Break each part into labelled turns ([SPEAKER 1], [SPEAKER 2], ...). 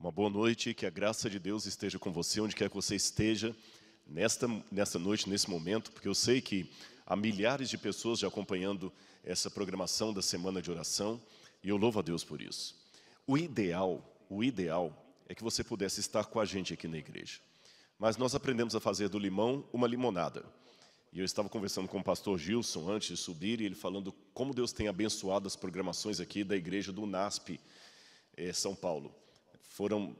[SPEAKER 1] Uma boa noite, que a graça de Deus esteja com você, onde quer que você esteja, nesta, nesta noite, nesse momento, porque eu sei que há milhares de pessoas já acompanhando essa programação da semana de oração, e eu louvo a Deus por isso. O ideal, o ideal é que você pudesse estar com a gente aqui na igreja. Mas nós aprendemos a fazer do limão uma limonada. E eu estava conversando com o pastor Gilson antes de subir, e ele falando como Deus tem abençoado as programações aqui da igreja do NASP, eh, São Paulo. Foram,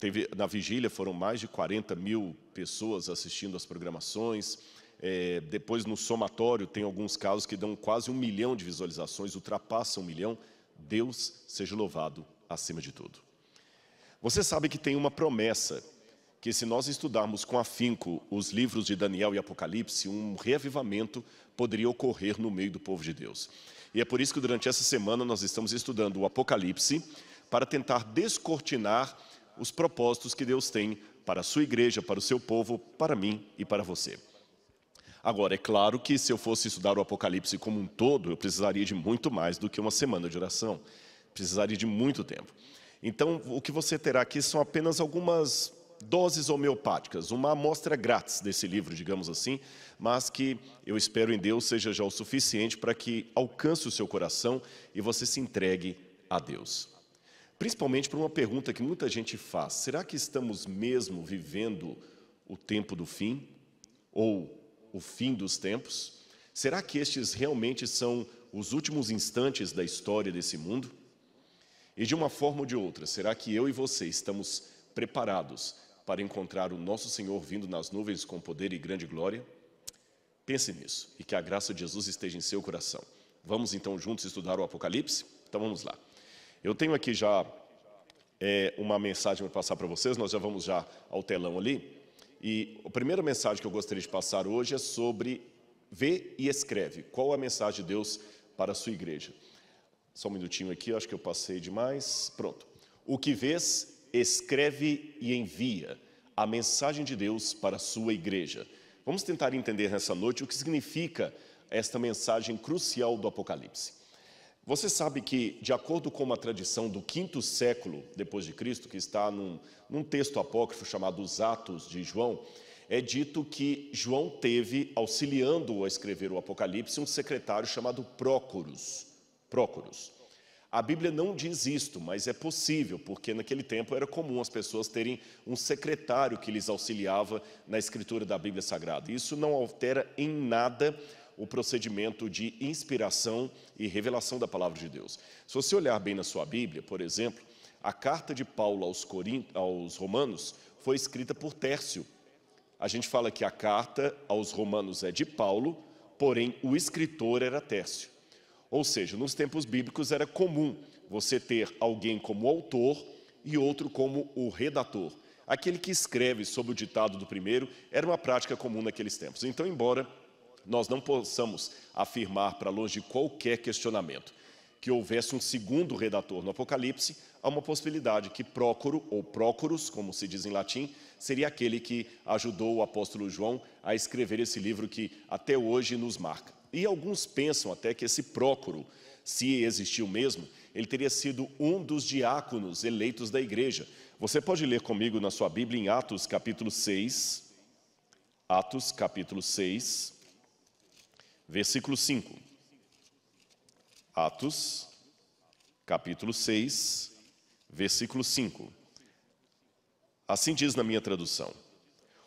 [SPEAKER 1] teve, na vigília foram mais de 40 mil pessoas assistindo às programações. É, depois, no somatório, tem alguns casos que dão quase um milhão de visualizações, ultrapassa um milhão. Deus seja louvado acima de tudo. Você sabe que tem uma promessa que se nós estudarmos com afinco os livros de Daniel e Apocalipse, um reavivamento poderia ocorrer no meio do povo de Deus. E é por isso que durante essa semana nós estamos estudando o Apocalipse, para tentar descortinar os propósitos que Deus tem para a sua igreja, para o seu povo, para mim e para você. Agora, é claro que se eu fosse estudar o Apocalipse como um todo, eu precisaria de muito mais do que uma semana de oração. Precisaria de muito tempo. Então, o que você terá aqui são apenas algumas doses homeopáticas, uma amostra grátis desse livro, digamos assim, mas que eu espero em Deus seja já o suficiente para que alcance o seu coração e você se entregue a Deus. Principalmente por uma pergunta que muita gente faz: será que estamos mesmo vivendo o tempo do fim? Ou o fim dos tempos? Será que estes realmente são os últimos instantes da história desse mundo? E de uma forma ou de outra, será que eu e você estamos preparados para encontrar o nosso Senhor vindo nas nuvens com poder e grande glória? Pense nisso e que a graça de Jesus esteja em seu coração. Vamos então juntos estudar o Apocalipse? Então vamos lá. Eu tenho aqui já é, uma mensagem para passar para vocês, nós já vamos já ao telão ali. E a primeira mensagem que eu gostaria de passar hoje é sobre vê e escreve. Qual a mensagem de Deus para a sua igreja? Só um minutinho aqui, acho que eu passei demais. Pronto. O que vês, escreve e envia a mensagem de Deus para a sua igreja. Vamos tentar entender nessa noite o que significa esta mensagem crucial do Apocalipse. Você sabe que, de acordo com uma tradição do quinto século depois de Cristo, que está num, num texto apócrifo chamado Os Atos de João, é dito que João teve, auxiliando-o a escrever o Apocalipse, um secretário chamado Prócoros. Prócoros. A Bíblia não diz isto, mas é possível, porque naquele tempo era comum as pessoas terem um secretário que lhes auxiliava na escritura da Bíblia Sagrada. Isso não altera em nada o procedimento de inspiração e revelação da palavra de Deus. Se você olhar bem na sua Bíblia, por exemplo, a carta de Paulo aos, Corint... aos Romanos foi escrita por Tércio. A gente fala que a carta aos Romanos é de Paulo, porém o escritor era Tércio. Ou seja, nos tempos bíblicos era comum você ter alguém como autor e outro como o redator. Aquele que escreve sob o ditado do primeiro era uma prática comum naqueles tempos. Então, embora nós não possamos afirmar para longe de qualquer questionamento que houvesse um segundo redator no Apocalipse, há uma possibilidade que Prócoro, ou Prócoros, como se diz em latim, seria aquele que ajudou o apóstolo João a escrever esse livro que até hoje nos marca. E alguns pensam até que esse Prócoro, se existiu mesmo, ele teria sido um dos diáconos eleitos da igreja. Você pode ler comigo na sua Bíblia em Atos capítulo 6. Atos capítulo 6 versículo 5. Atos, capítulo 6, versículo 5. Assim diz na minha tradução: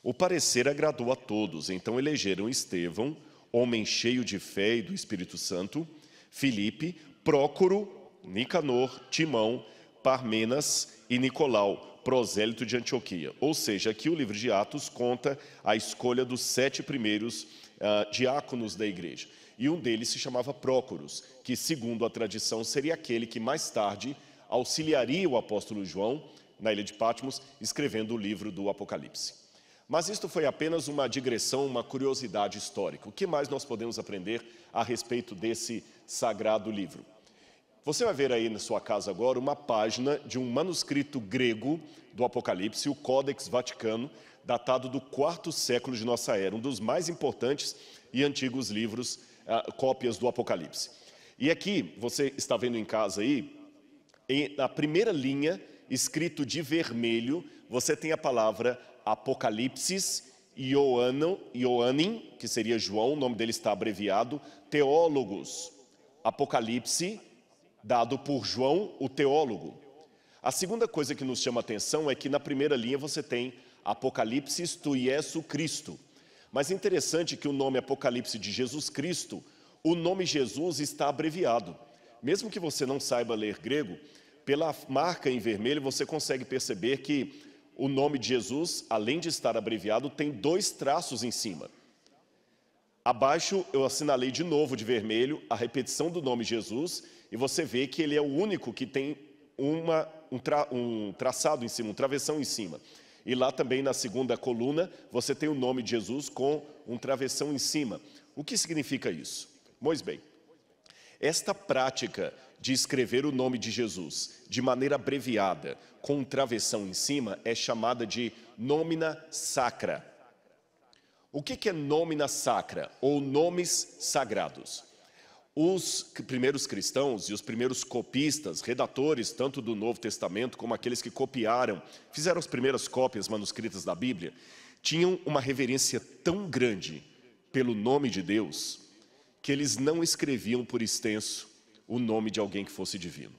[SPEAKER 1] O parecer agradou a todos, então elegeram Estevão, homem cheio de fé e do Espírito Santo, Filipe, Prócoro, Nicanor, Timão, Parmenas e Nicolau, prosélito de Antioquia. Ou seja, aqui o livro de Atos conta a escolha dos sete primeiros uh, diáconos da igreja. E um deles se chamava Prócoros, que, segundo a tradição, seria aquele que mais tarde auxiliaria o apóstolo João na ilha de Patmos, escrevendo o livro do Apocalipse. Mas isto foi apenas uma digressão, uma curiosidade histórica. O que mais nós podemos aprender a respeito desse sagrado livro? Você vai ver aí na sua casa agora uma página de um manuscrito grego do Apocalipse, o Codex Vaticano, datado do quarto século de nossa era, um dos mais importantes e antigos livros, ah, cópias do Apocalipse. E aqui, você está vendo em casa aí, na primeira linha, escrito de vermelho, você tem a palavra Apocalipse, Ioanno, Ioannin, que seria João, o nome dele está abreviado, teólogos, Apocalipse, dado por João, o teólogo. A segunda coisa que nos chama atenção é que na primeira linha você tem Apocalipse tu o Cristo. Mas interessante que o nome Apocalipse de Jesus Cristo, o nome Jesus está abreviado. Mesmo que você não saiba ler grego, pela marca em vermelho você consegue perceber que o nome de Jesus, além de estar abreviado, tem dois traços em cima. Abaixo eu assinalei de novo de vermelho a repetição do nome Jesus e você vê que ele é o único que tem uma, um, tra, um traçado em cima, um travessão em cima. E lá também na segunda coluna você tem o nome de Jesus com um travessão em cima. O que significa isso? Pois bem, esta prática de escrever o nome de Jesus de maneira abreviada, com um travessão em cima, é chamada de nomina sacra. O que é nomina sacra ou nomes sagrados? Os primeiros cristãos e os primeiros copistas, redatores tanto do Novo Testamento como aqueles que copiaram, fizeram as primeiras cópias manuscritas da Bíblia, tinham uma reverência tão grande pelo nome de Deus que eles não escreviam por extenso o nome de alguém que fosse divino.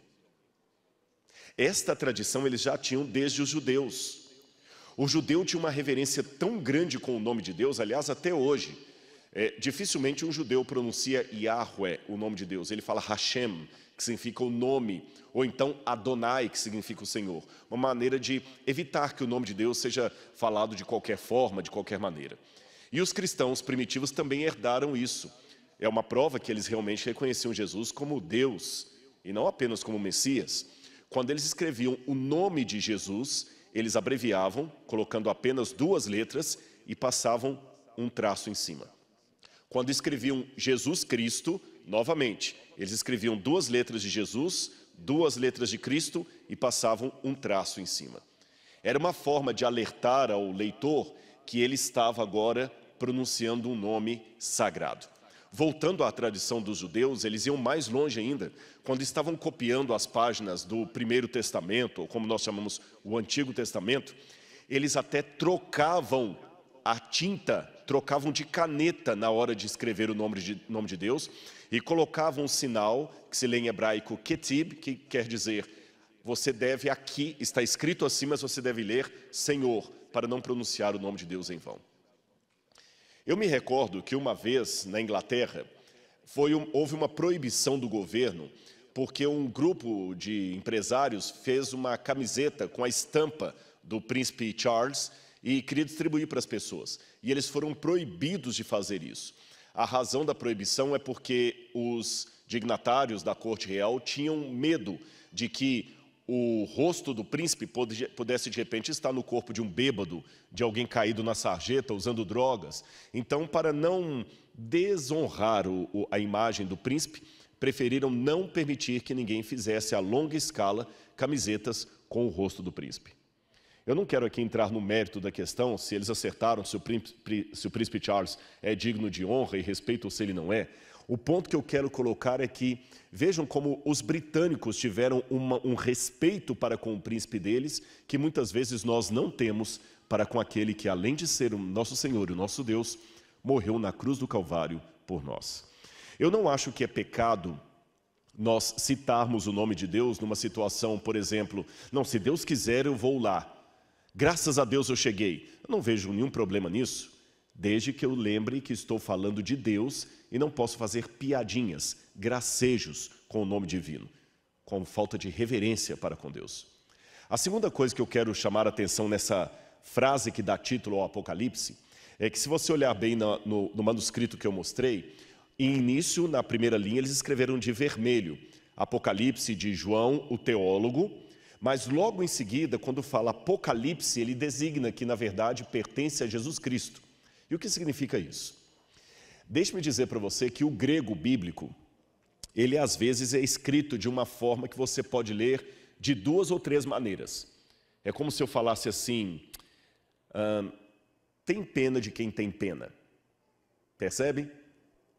[SPEAKER 1] Esta tradição eles já tinham desde os judeus. O judeu tinha uma reverência tão grande com o nome de Deus, aliás, até hoje é, dificilmente um judeu pronuncia Yahweh, o nome de Deus. Ele fala Hashem, que significa o nome, ou então Adonai, que significa o Senhor. Uma maneira de evitar que o nome de Deus seja falado de qualquer forma, de qualquer maneira. E os cristãos primitivos também herdaram isso. É uma prova que eles realmente reconheciam Jesus como Deus e não apenas como Messias. Quando eles escreviam o nome de Jesus, eles abreviavam, colocando apenas duas letras e passavam um traço em cima. Quando escreviam Jesus Cristo, novamente, eles escreviam duas letras de Jesus, duas letras de Cristo e passavam um traço em cima. Era uma forma de alertar ao leitor que ele estava agora pronunciando um nome sagrado. Voltando à tradição dos judeus, eles iam mais longe ainda. Quando estavam copiando as páginas do Primeiro Testamento, ou como nós chamamos o Antigo Testamento, eles até trocavam a tinta trocavam de caneta na hora de escrever o nome de, nome de Deus e colocavam um sinal, que se lê em hebraico ketib, que quer dizer, você deve aqui, está escrito assim, mas você deve ler Senhor, para não pronunciar o nome de Deus em vão. Eu me recordo que uma vez na Inglaterra um, houve uma proibição do governo porque um grupo de empresários fez uma camiseta com a estampa do príncipe Charles e queria distribuir para as pessoas. E eles foram proibidos de fazer isso. A razão da proibição é porque os dignatários da corte real tinham medo de que o rosto do príncipe pudesse de repente estar no corpo de um bêbado, de alguém caído na sarjeta usando drogas. Então, para não desonrar o, a imagem do príncipe, preferiram não permitir que ninguém fizesse a longa escala camisetas com o rosto do príncipe. Eu não quero aqui entrar no mérito da questão se eles acertaram se o, príncipe, se o príncipe Charles é digno de honra e respeito ou se ele não é. O ponto que eu quero colocar é que vejam como os britânicos tiveram uma, um respeito para com o príncipe deles que muitas vezes nós não temos para com aquele que, além de ser o nosso Senhor e o nosso Deus, morreu na cruz do Calvário por nós. Eu não acho que é pecado nós citarmos o nome de Deus numa situação, por exemplo, não, se Deus quiser eu vou lá. Graças a Deus eu cheguei. Eu não vejo nenhum problema nisso, desde que eu lembre que estou falando de Deus e não posso fazer piadinhas, gracejos com o nome divino, com falta de reverência para com Deus. A segunda coisa que eu quero chamar a atenção nessa frase que dá título ao Apocalipse é que, se você olhar bem no, no, no manuscrito que eu mostrei, em início, na primeira linha, eles escreveram de vermelho. Apocalipse de João, o teólogo, mas logo em seguida, quando fala Apocalipse, ele designa que, na verdade, pertence a Jesus Cristo. E o que significa isso? Deixe-me dizer para você que o grego bíblico, ele às vezes é escrito de uma forma que você pode ler de duas ou três maneiras. É como se eu falasse assim: ah, tem pena de quem tem pena. Percebe?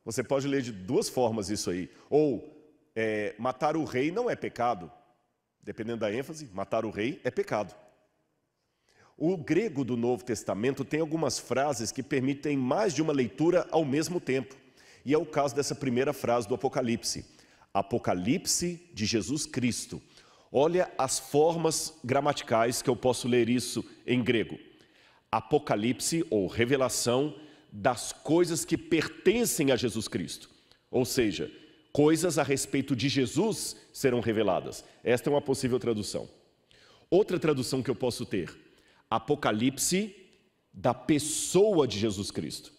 [SPEAKER 1] Você pode ler de duas formas isso aí. Ou é, matar o rei não é pecado dependendo da ênfase, matar o rei é pecado. O grego do Novo Testamento tem algumas frases que permitem mais de uma leitura ao mesmo tempo. E é o caso dessa primeira frase do Apocalipse. Apocalipse de Jesus Cristo. Olha as formas gramaticais que eu posso ler isso em grego. Apocalipse ou revelação das coisas que pertencem a Jesus Cristo. Ou seja, coisas a respeito de Jesus serão reveladas. Esta é uma possível tradução. Outra tradução que eu posso ter: Apocalipse da pessoa de Jesus Cristo.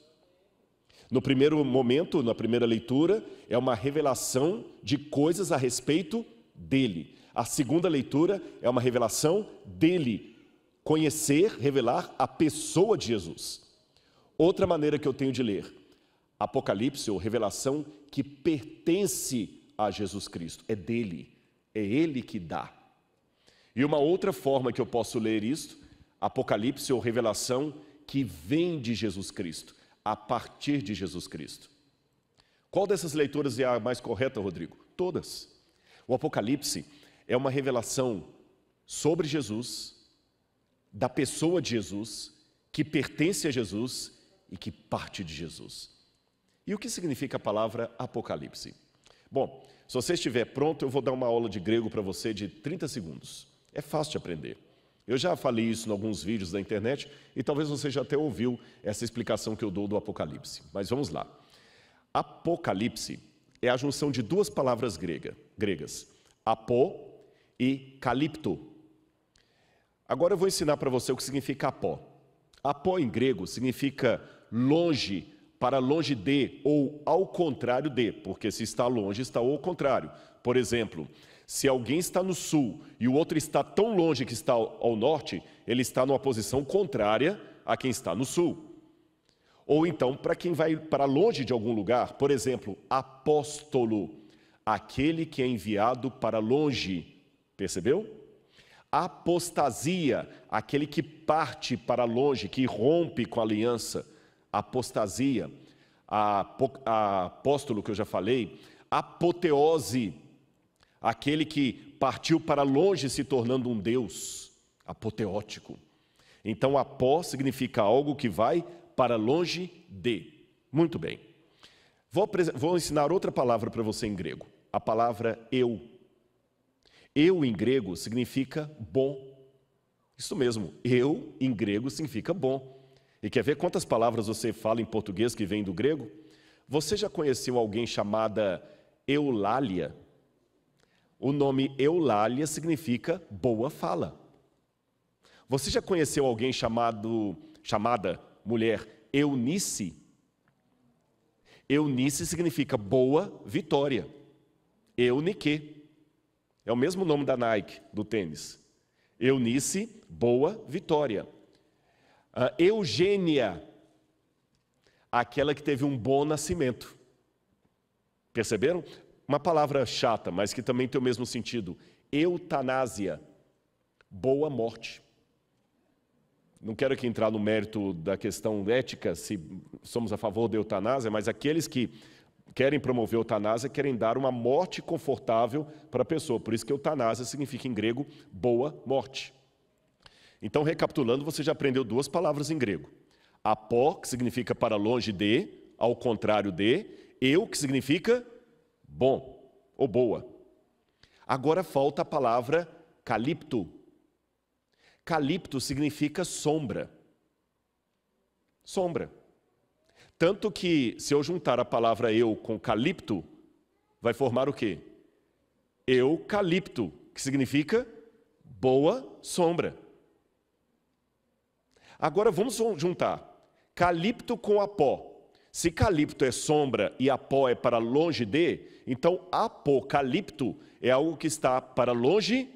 [SPEAKER 1] No primeiro momento, na primeira leitura, é uma revelação de coisas a respeito dele. A segunda leitura é uma revelação dele, conhecer, revelar a pessoa de Jesus. Outra maneira que eu tenho de ler, Apocalipse ou revelação que pertence a Jesus Cristo, é dele, é ele que dá. E uma outra forma que eu posso ler isto, Apocalipse ou Revelação, que vem de Jesus Cristo, a partir de Jesus Cristo. Qual dessas leituras é a mais correta, Rodrigo? Todas. O Apocalipse é uma revelação sobre Jesus, da pessoa de Jesus, que pertence a Jesus e que parte de Jesus. E o que significa a palavra Apocalipse? Bom, se você estiver pronto, eu vou dar uma aula de grego para você de 30 segundos. É fácil de aprender. Eu já falei isso em alguns vídeos da internet e talvez você já até ouviu essa explicação que eu dou do Apocalipse. Mas vamos lá. Apocalipse é a junção de duas palavras grega, gregas, apó e calipto. Agora eu vou ensinar para você o que significa apó. Apó em grego significa longe para longe de ou ao contrário de, porque se está longe, está ao contrário. Por exemplo, se alguém está no sul e o outro está tão longe que está ao norte, ele está numa posição contrária a quem está no sul. Ou então, para quem vai para longe de algum lugar, por exemplo, apóstolo, aquele que é enviado para longe. Percebeu? Apostasia, aquele que parte para longe, que rompe com a aliança apostasia, a, a apóstolo que eu já falei, apoteose, aquele que partiu para longe se tornando um Deus, apoteótico. Então, apó significa algo que vai para longe de. Muito bem. Vou, vou ensinar outra palavra para você em grego, a palavra eu. Eu em grego significa bom. Isso mesmo, eu em grego significa bom. E quer ver quantas palavras você fala em português que vem do grego? Você já conheceu alguém chamada Eulália? O nome Eulália significa boa fala. Você já conheceu alguém chamado chamada mulher Eunice? Eunice significa boa vitória. Eunique. É o mesmo nome da Nike, do tênis. Eunice, boa vitória uh, Eugênia, aquela que teve um bom nascimento. Perceberam? Uma palavra chata, mas que também tem o mesmo sentido. Eutanásia, boa morte. Não quero aqui entrar no mérito da questão ética, se somos a favor da eutanásia, mas aqueles que querem promover eutanásia querem dar uma morte confortável para a pessoa. Por isso que eutanásia significa em grego boa morte. Então, recapitulando, você já aprendeu duas palavras em grego. Apó, que significa para longe de, ao contrário de, eu, que significa bom ou boa. Agora falta a palavra calipto. Calipto significa sombra. Sombra. Tanto que, se eu juntar a palavra eu com calipto, vai formar o quê? Eucalipto, que significa boa sombra. Agora vamos juntar calipto com apó. Se calipto é sombra e apó é para longe de, então apocalipto é algo que está para longe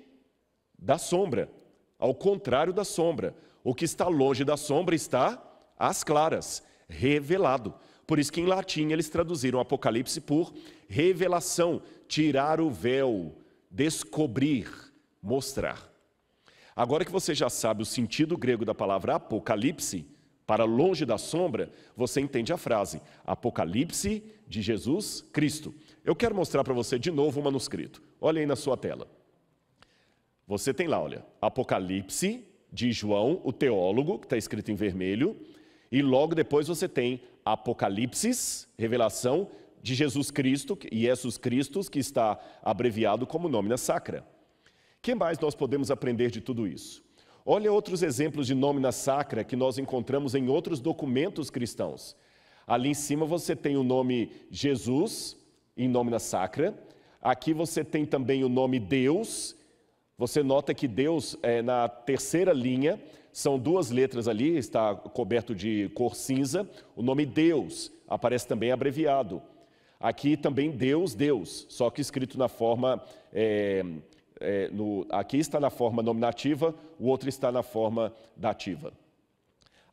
[SPEAKER 1] da sombra, ao contrário da sombra. O que está longe da sombra está às claras, revelado. Por isso que em latim eles traduziram Apocalipse por revelação, tirar o véu, descobrir, mostrar. Agora que você já sabe o sentido grego da palavra apocalipse, para longe da sombra, você entende a frase Apocalipse de Jesus Cristo. Eu quero mostrar para você de novo o manuscrito. Olha aí na sua tela. Você tem lá, olha, Apocalipse de João, o teólogo, que está escrito em vermelho, e logo depois você tem apocalipsis, revelação de Jesus Cristo, e Jesus Cristos, que está abreviado como nome na sacra que mais nós podemos aprender de tudo isso? Olha outros exemplos de na sacra que nós encontramos em outros documentos cristãos. Ali em cima você tem o nome Jesus, em na sacra. Aqui você tem também o nome Deus. Você nota que Deus, é, na terceira linha, são duas letras ali, está coberto de cor cinza. O nome Deus aparece também abreviado. Aqui também Deus, Deus, só que escrito na forma. É, é, no, aqui está na forma nominativa, o outro está na forma dativa.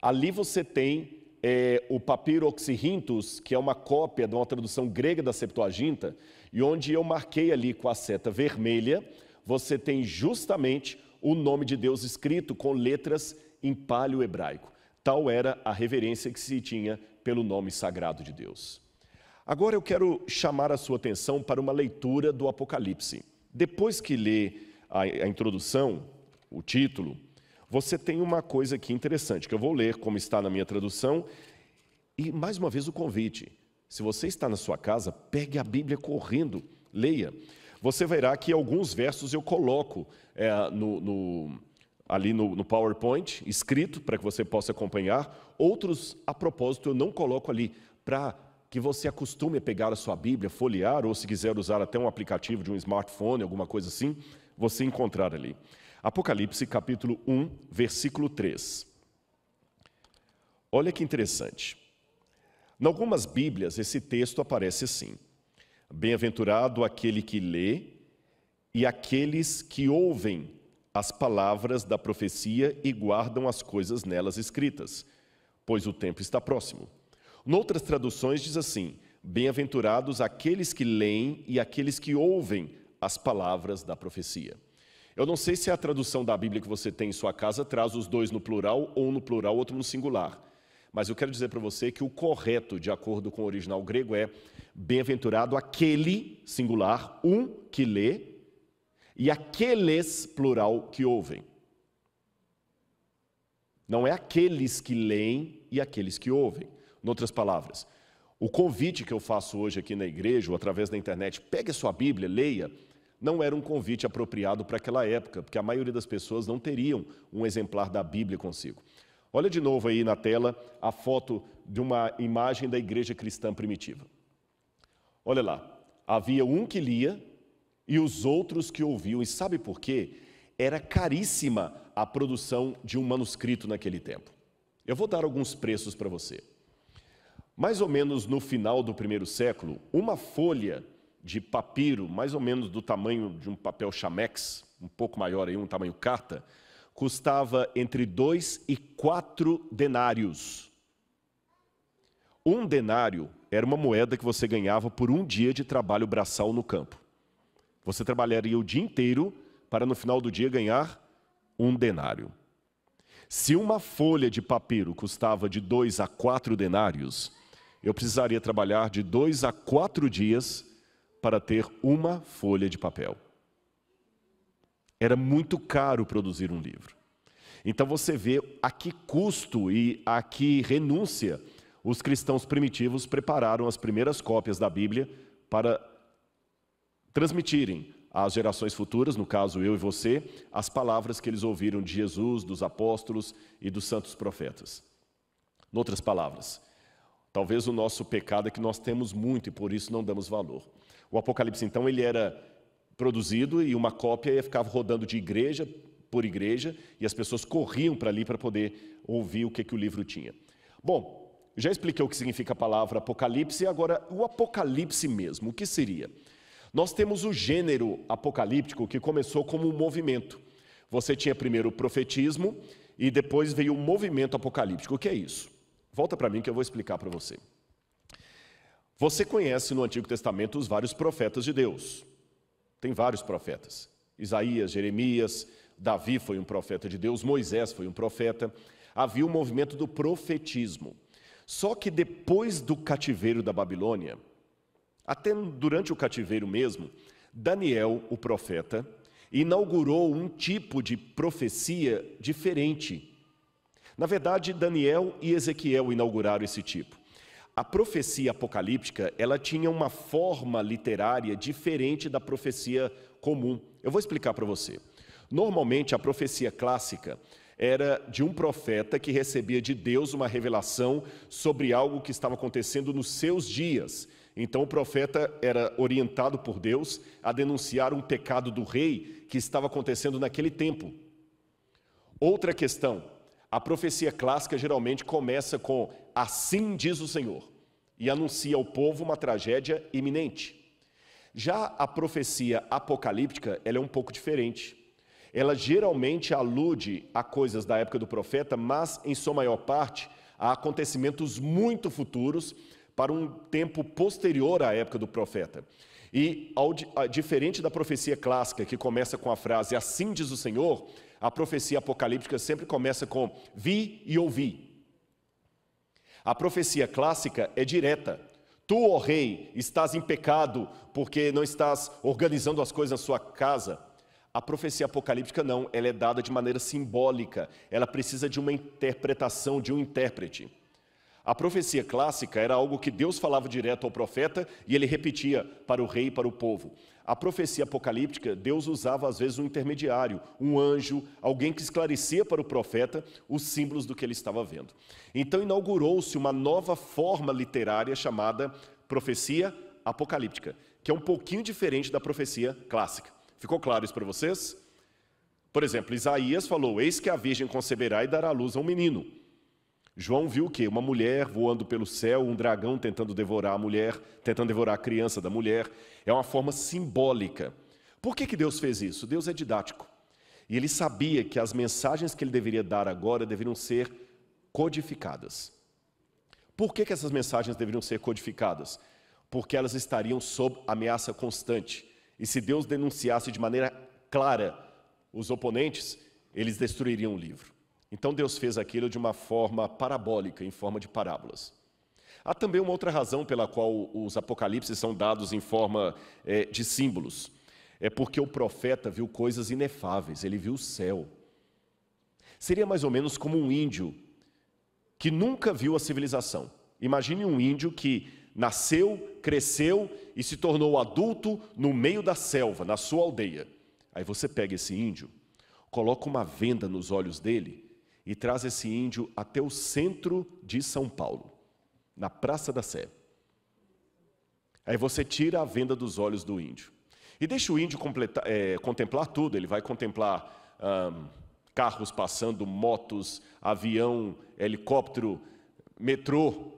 [SPEAKER 1] Ali você tem é, o Papiroxyrhynchus, que é uma cópia de uma tradução grega da Septuaginta, e onde eu marquei ali com a seta vermelha, você tem justamente o nome de Deus escrito com letras em palio hebraico. Tal era a reverência que se tinha pelo nome sagrado de Deus. Agora eu quero chamar a sua atenção para uma leitura do Apocalipse. Depois que lê a, a introdução, o título, você tem uma coisa aqui interessante, que eu vou ler como está na minha tradução, e mais uma vez o convite. Se você está na sua casa, pegue a Bíblia correndo, leia. Você verá que alguns versos eu coloco é, no, no, ali no, no PowerPoint, escrito, para que você possa acompanhar. Outros, a propósito, eu não coloco ali, para que você acostume a pegar a sua Bíblia, folhear, ou se quiser usar até um aplicativo de um smartphone, alguma coisa assim, você encontrar ali. Apocalipse capítulo 1, versículo 3. Olha que interessante. Em algumas Bíblias, esse texto aparece assim: Bem-aventurado aquele que lê e aqueles que ouvem as palavras da profecia e guardam as coisas nelas escritas, pois o tempo está próximo. Noutras traduções diz assim: Bem-aventurados aqueles que leem e aqueles que ouvem as palavras da profecia. Eu não sei se a tradução da Bíblia que você tem em sua casa traz os dois no plural ou um no plural, outro no singular. Mas eu quero dizer para você que o correto, de acordo com o original grego, é bem-aventurado aquele singular, um que lê, e aqueles plural que ouvem. Não é aqueles que leem e aqueles que ouvem. Outras palavras, o convite que eu faço hoje aqui na igreja, ou através da internet, pegue a sua Bíblia, leia, não era um convite apropriado para aquela época, porque a maioria das pessoas não teriam um exemplar da Bíblia consigo. Olha de novo aí na tela a foto de uma imagem da igreja cristã primitiva. Olha lá, havia um que lia e os outros que ouviam, e sabe por quê? Era caríssima a produção de um manuscrito naquele tempo. Eu vou dar alguns preços para você. Mais ou menos no final do primeiro século, uma folha de papiro, mais ou menos do tamanho de um papel chamex, um pouco maior aí, um tamanho carta, custava entre dois e quatro denários. Um denário era uma moeda que você ganhava por um dia de trabalho braçal no campo. Você trabalharia o dia inteiro para no final do dia ganhar um denário. Se uma folha de papiro custava de dois a quatro denários, eu precisaria trabalhar de dois a quatro dias para ter uma folha de papel. Era muito caro produzir um livro. Então você vê a que custo e a que renúncia os cristãos primitivos prepararam as primeiras cópias da Bíblia para transmitirem às gerações futuras, no caso eu e você, as palavras que eles ouviram de Jesus, dos apóstolos e dos santos profetas. Noutras palavras, Talvez o nosso pecado é que nós temos muito e por isso não damos valor. O Apocalipse, então, ele era produzido e uma cópia ia ficar rodando de igreja por igreja e as pessoas corriam para ali para poder ouvir o que, que o livro tinha. Bom, já expliquei o que significa a palavra Apocalipse, agora o Apocalipse mesmo, o que seria? Nós temos o gênero apocalíptico que começou como um movimento. Você tinha primeiro o profetismo e depois veio o movimento apocalíptico. O que é isso? Volta para mim que eu vou explicar para você. Você conhece no Antigo Testamento os vários profetas de Deus. Tem vários profetas. Isaías, Jeremias, Davi foi um profeta de Deus, Moisés foi um profeta. Havia o um movimento do profetismo. Só que depois do cativeiro da Babilônia, até durante o cativeiro mesmo, Daniel, o profeta, inaugurou um tipo de profecia diferente na verdade, Daniel e Ezequiel inauguraram esse tipo. A profecia apocalíptica, ela tinha uma forma literária diferente da profecia comum. Eu vou explicar para você. Normalmente a profecia clássica era de um profeta que recebia de Deus uma revelação sobre algo que estava acontecendo nos seus dias. Então o profeta era orientado por Deus a denunciar um pecado do rei que estava acontecendo naquele tempo. Outra questão, a profecia clássica geralmente começa com assim diz o Senhor e anuncia ao povo uma tragédia iminente. Já a profecia apocalíptica, ela é um pouco diferente. Ela geralmente alude a coisas da época do profeta, mas em sua maior parte a acontecimentos muito futuros para um tempo posterior à época do profeta. E ao, diferente da profecia clássica, que começa com a frase assim diz o Senhor, a profecia apocalíptica sempre começa com vi e ouvi. A profecia clássica é direta. Tu, ó oh rei, estás em pecado porque não estás organizando as coisas na sua casa. A profecia apocalíptica não, ela é dada de maneira simbólica, ela precisa de uma interpretação, de um intérprete. A profecia clássica era algo que Deus falava direto ao profeta e ele repetia para o rei e para o povo. A profecia apocalíptica, Deus usava às vezes um intermediário, um anjo, alguém que esclarecia para o profeta os símbolos do que ele estava vendo. Então inaugurou-se uma nova forma literária chamada profecia apocalíptica, que é um pouquinho diferente da profecia clássica. Ficou claro isso para vocês? Por exemplo, Isaías falou: Eis que a virgem conceberá e dará à luz a um menino. João viu o quê? Uma mulher voando pelo céu, um dragão tentando devorar a mulher, tentando devorar a criança da mulher. É uma forma simbólica. Por que, que Deus fez isso? Deus é didático. E ele sabia que as mensagens que ele deveria dar agora deveriam ser codificadas. Por que, que essas mensagens deveriam ser codificadas? Porque elas estariam sob ameaça constante. E se Deus denunciasse de maneira clara os oponentes, eles destruiriam o livro. Então Deus fez aquilo de uma forma parabólica, em forma de parábolas. Há também uma outra razão pela qual os apocalipses são dados em forma é, de símbolos. É porque o profeta viu coisas inefáveis, ele viu o céu. Seria mais ou menos como um índio que nunca viu a civilização. Imagine um índio que nasceu, cresceu e se tornou adulto no meio da selva, na sua aldeia. Aí você pega esse índio, coloca uma venda nos olhos dele e traz esse índio até o centro de São Paulo, na Praça da Sé. Aí você tira a venda dos olhos do índio. E deixa o índio é, contemplar tudo. Ele vai contemplar hum, carros passando, motos, avião, helicóptero, metrô,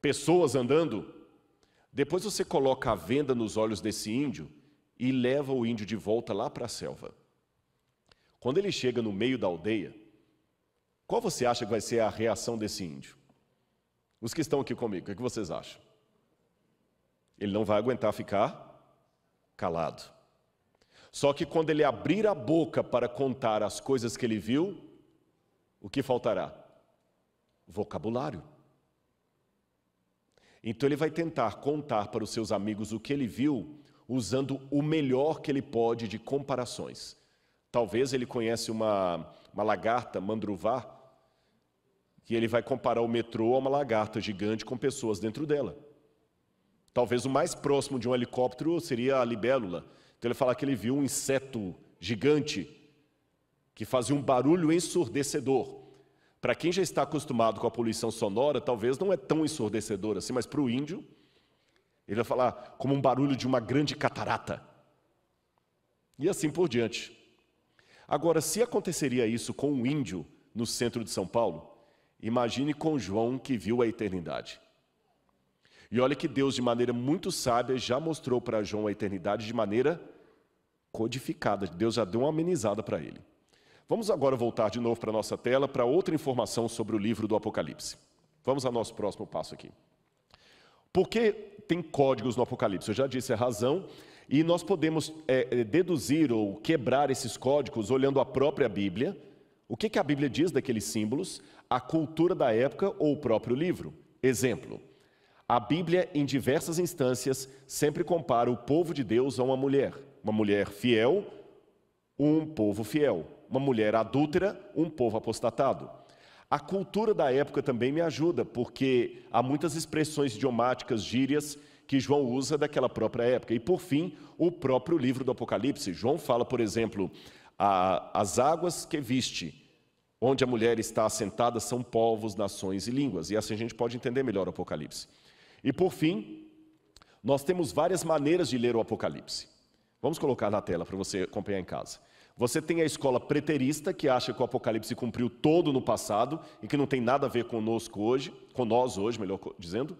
[SPEAKER 1] pessoas andando. Depois você coloca a venda nos olhos desse índio e leva o índio de volta lá para a selva. Quando ele chega no meio da aldeia, qual você acha que vai ser a reação desse índio? Os que estão aqui comigo, o é que vocês acham? Ele não vai aguentar ficar calado. Só que quando ele abrir a boca para contar as coisas que ele viu, o que faltará? Vocabulário. Então ele vai tentar contar para os seus amigos o que ele viu, usando o melhor que ele pode de comparações. Talvez ele conhece uma, uma lagarta, mandruvá, que ele vai comparar o metrô a uma lagarta gigante com pessoas dentro dela. Talvez o mais próximo de um helicóptero seria a libélula. Então ele fala que ele viu um inseto gigante que fazia um barulho ensurdecedor. Para quem já está acostumado com a poluição sonora, talvez não é tão ensurdecedor assim, mas para o índio, ele vai falar como um barulho de uma grande catarata. E assim por diante. Agora, se aconteceria isso com um índio no centro de São Paulo, imagine com João que viu a eternidade. E olha que Deus, de maneira muito sábia, já mostrou para João a eternidade de maneira codificada. Deus já deu uma amenizada para ele. Vamos agora voltar de novo para a nossa tela para outra informação sobre o livro do Apocalipse. Vamos ao nosso próximo passo aqui. Porque tem códigos no Apocalipse, eu já disse a é razão, e nós podemos é, é, deduzir ou quebrar esses códigos olhando a própria Bíblia, o que, que a Bíblia diz daqueles símbolos, a cultura da época ou o próprio livro. Exemplo, a Bíblia, em diversas instâncias, sempre compara o povo de Deus a uma mulher. Uma mulher fiel, um povo fiel. Uma mulher adúltera, um povo apostatado. A cultura da época também me ajuda, porque há muitas expressões idiomáticas, gírias, que João usa daquela própria época. E, por fim, o próprio livro do Apocalipse. João fala, por exemplo, as águas que viste, onde a mulher está assentada, são povos, nações e línguas. E assim a gente pode entender melhor o Apocalipse. E, por fim, nós temos várias maneiras de ler o Apocalipse. Vamos colocar na tela para você acompanhar em casa. Você tem a escola preterista, que acha que o Apocalipse cumpriu todo no passado e que não tem nada a ver conosco hoje, com nós hoje, melhor dizendo.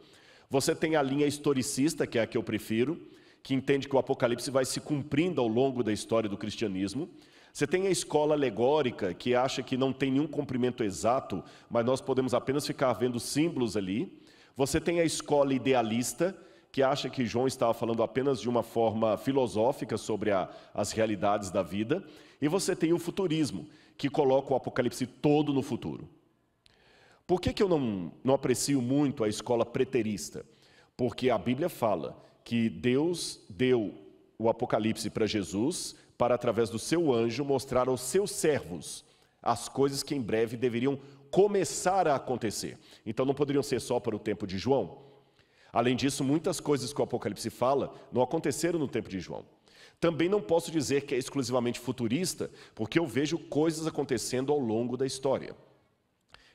[SPEAKER 1] Você tem a linha historicista, que é a que eu prefiro, que entende que o Apocalipse vai se cumprindo ao longo da história do cristianismo. Você tem a escola alegórica, que acha que não tem nenhum cumprimento exato, mas nós podemos apenas ficar vendo símbolos ali. Você tem a escola idealista, que acha que João estava falando apenas de uma forma filosófica sobre a, as realidades da vida, e você tem o futurismo, que coloca o Apocalipse todo no futuro. Por que, que eu não, não aprecio muito a escola preterista? Porque a Bíblia fala que Deus deu o Apocalipse para Jesus para, através do seu anjo, mostrar aos seus servos as coisas que em breve deveriam começar a acontecer. Então não poderiam ser só para o tempo de João. Além disso, muitas coisas que o Apocalipse fala não aconteceram no tempo de João. Também não posso dizer que é exclusivamente futurista, porque eu vejo coisas acontecendo ao longo da história.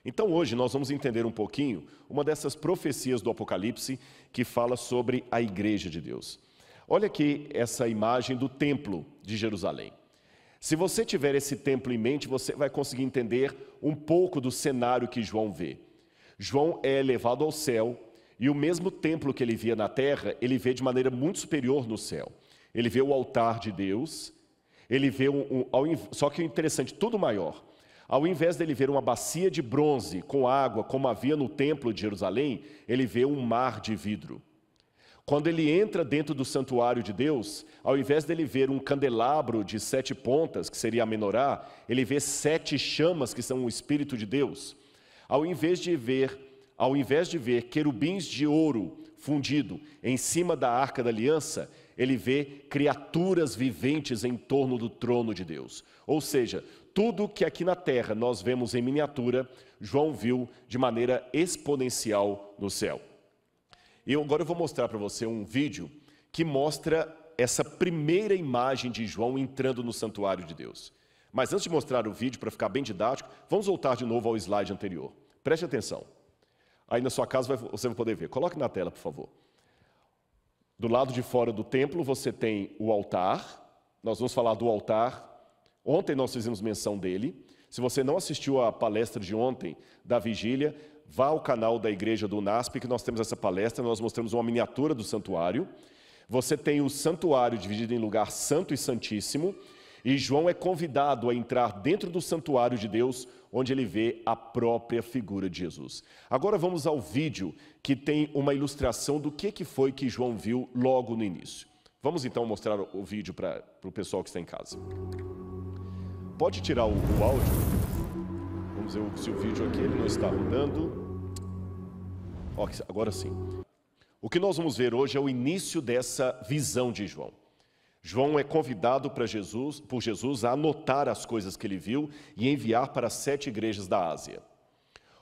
[SPEAKER 1] Então, hoje, nós vamos entender um pouquinho uma dessas profecias do Apocalipse que fala sobre a igreja de Deus. Olha aqui essa imagem do templo de Jerusalém. Se você tiver esse templo em mente, você vai conseguir entender um pouco do cenário que João vê. João é elevado ao céu e o mesmo templo que ele via na terra, ele vê de maneira muito superior no céu. Ele vê o altar de Deus, ele vê um, um, só que o interessante, tudo maior. Ao invés dele ver uma bacia de bronze com água, como havia no templo de Jerusalém, ele vê um mar de vidro. Quando ele entra dentro do santuário de Deus, ao invés dele ver um candelabro de sete pontas, que seria a menorá, ele vê sete chamas que são o Espírito de Deus. Ao invés de ver ao invés de ver querubins de ouro fundido em cima da arca da aliança, ele vê criaturas viventes em torno do trono de Deus. Ou seja, tudo que aqui na terra nós vemos em miniatura, João viu de maneira exponencial no céu. E agora eu vou mostrar para você um vídeo que mostra essa primeira imagem de João entrando no santuário de Deus. Mas antes de mostrar o vídeo, para ficar bem didático, vamos voltar de novo ao slide anterior. Preste atenção. Aí na sua casa você vai poder ver. Coloque na tela, por favor. Do lado de fora do templo você tem o altar. Nós vamos falar do altar. Ontem nós fizemos menção dele. Se você não assistiu à palestra de ontem da vigília, vá ao canal da igreja do NASP que nós temos essa palestra, nós mostramos uma miniatura do santuário. Você tem o santuário dividido em lugar santo e santíssimo, e João é convidado a entrar dentro do santuário de Deus onde ele vê a própria figura de Jesus. Agora vamos ao vídeo que tem uma ilustração do que, que foi que João viu logo no início. Vamos então mostrar o vídeo para o pessoal que está em casa. Pode tirar o, o áudio? Vamos ver se o vídeo aqui ele não está rodando. agora sim. O que nós vamos ver hoje é o início dessa visão de João. João é convidado Jesus, por Jesus a anotar as coisas que ele viu e enviar para as sete igrejas da Ásia.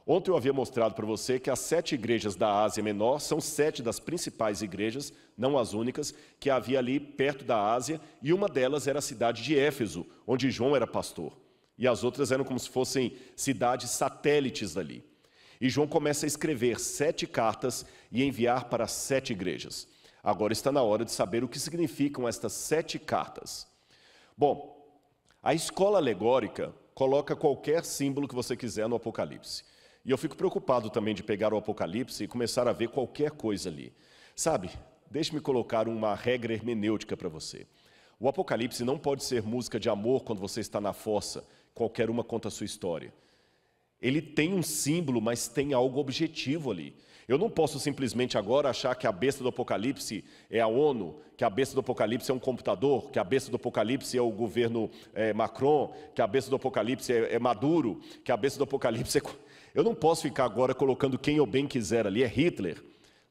[SPEAKER 1] Ontem eu havia mostrado para você que as sete igrejas da Ásia Menor são sete das principais igrejas, não as únicas, que havia ali perto da Ásia, e uma delas era a cidade de Éfeso, onde João era pastor. E as outras eram como se fossem cidades satélites dali. E João começa a escrever sete cartas e enviar para sete igrejas. Agora está na hora de saber o que significam estas sete cartas. Bom, a escola alegórica coloca qualquer símbolo que você quiser no Apocalipse. E eu fico preocupado também de pegar o Apocalipse e começar a ver qualquer coisa ali. Sabe, deixe-me colocar uma regra hermenêutica para você. O Apocalipse não pode ser música de amor quando você está na fossa, qualquer uma conta a sua história ele tem um símbolo, mas tem algo objetivo ali. Eu não posso simplesmente agora achar que a besta do Apocalipse é a ONU, que a besta do Apocalipse é um computador, que a besta do Apocalipse é o governo é, Macron, que a besta do Apocalipse é, é Maduro, que a besta do Apocalipse é. Eu não posso ficar agora colocando quem eu bem quiser ali, é Hitler.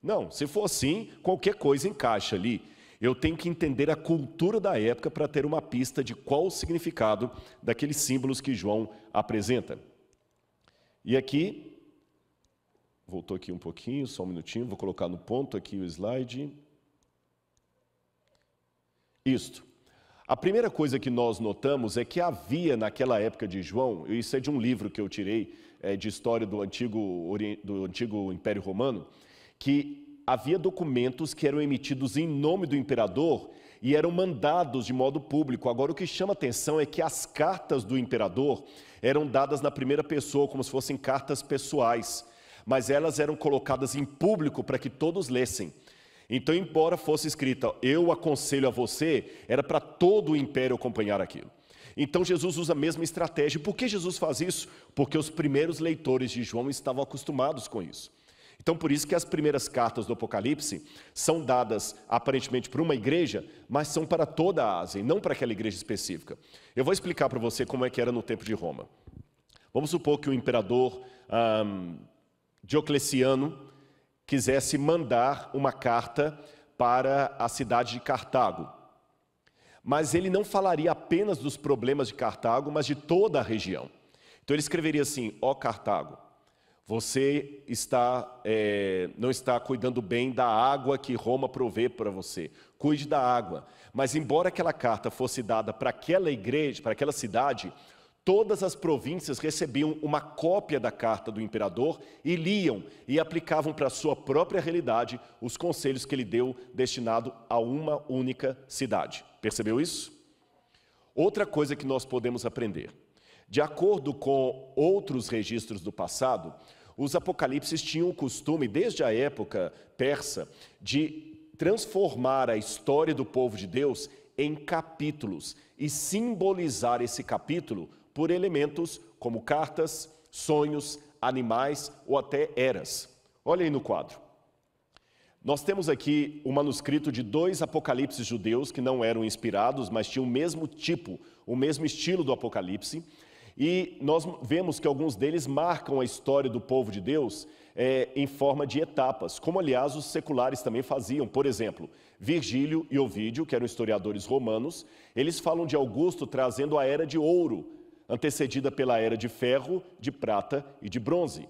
[SPEAKER 1] Não, se for assim, qualquer coisa encaixa ali. Eu tenho que entender a cultura da época para ter uma pista de qual o significado daqueles símbolos que João apresenta. E aqui, voltou aqui um pouquinho, só um minutinho, vou colocar no ponto aqui o slide. Isto. A primeira coisa que nós notamos é que havia naquela época de João, isso é de um livro que eu tirei é, de história do antigo, do antigo Império Romano, que havia documentos que eram emitidos em nome do imperador e eram mandados de modo público. Agora, o que chama atenção é que as cartas do imperador eram dadas na primeira pessoa, como se fossem cartas pessoais, mas elas eram colocadas em público para que todos lessem. Então, embora fosse escrita, eu aconselho a você, era para todo o império acompanhar aquilo. Então Jesus usa a mesma estratégia. Por que Jesus faz isso? Porque os primeiros leitores de João estavam acostumados com isso. Então, por isso que as primeiras cartas do Apocalipse são dadas aparentemente para uma igreja, mas são para toda a Ásia, e não para aquela igreja específica. Eu vou explicar para você como é que era no tempo de Roma. Vamos supor que o imperador um, Diocleciano quisesse mandar uma carta para a cidade de Cartago. Mas ele não falaria apenas dos problemas de Cartago, mas de toda a região. Então ele escreveria assim: Ó Cartago, você está, é, não está cuidando bem da água que Roma provê para você. Cuide da água. Mas, embora aquela carta fosse dada para aquela igreja, para aquela cidade, todas as províncias recebiam uma cópia da carta do imperador e liam e aplicavam para a sua própria realidade os conselhos que ele deu destinado a uma única cidade. Percebeu isso? Outra coisa que nós podemos aprender de acordo com outros registros do passado, os apocalipses tinham o costume, desde a época persa, de transformar a história do povo de Deus em capítulos e simbolizar esse capítulo por elementos como cartas, sonhos, animais ou até eras. Olhem no quadro. Nós temos aqui o um manuscrito de dois apocalipses judeus que não eram inspirados, mas tinham o mesmo tipo, o mesmo estilo do apocalipse. E nós vemos que alguns deles marcam a história do povo de Deus é, em forma de etapas, como aliás os seculares também faziam. Por exemplo, Virgílio e Ovídio, que eram historiadores romanos, eles falam de Augusto trazendo a era de ouro, antecedida pela era de ferro, de prata e de bronze.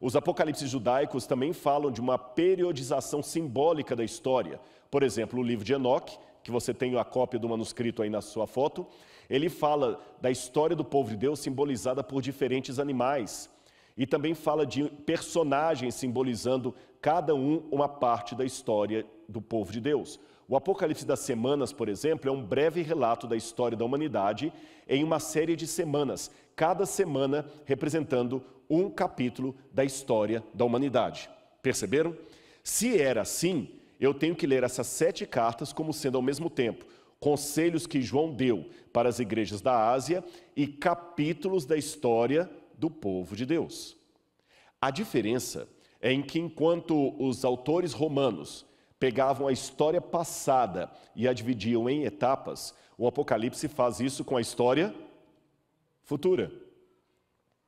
[SPEAKER 1] Os apocalipses judaicos também falam de uma periodização simbólica da história. Por exemplo, o livro de Enoque, que você tem a cópia do manuscrito aí na sua foto, ele fala da história do povo de Deus simbolizada por diferentes animais. E também fala de personagens simbolizando cada um uma parte da história do povo de Deus. O Apocalipse das Semanas, por exemplo, é um breve relato da história da humanidade em uma série de semanas, cada semana representando um capítulo da história da humanidade. Perceberam? Se era assim, eu tenho que ler essas sete cartas como sendo ao mesmo tempo conselhos que João deu para as igrejas da Ásia e capítulos da história do povo de Deus. A diferença é em que, enquanto os autores romanos pegavam a história passada e a dividiam em etapas, o Apocalipse faz isso com a história futura.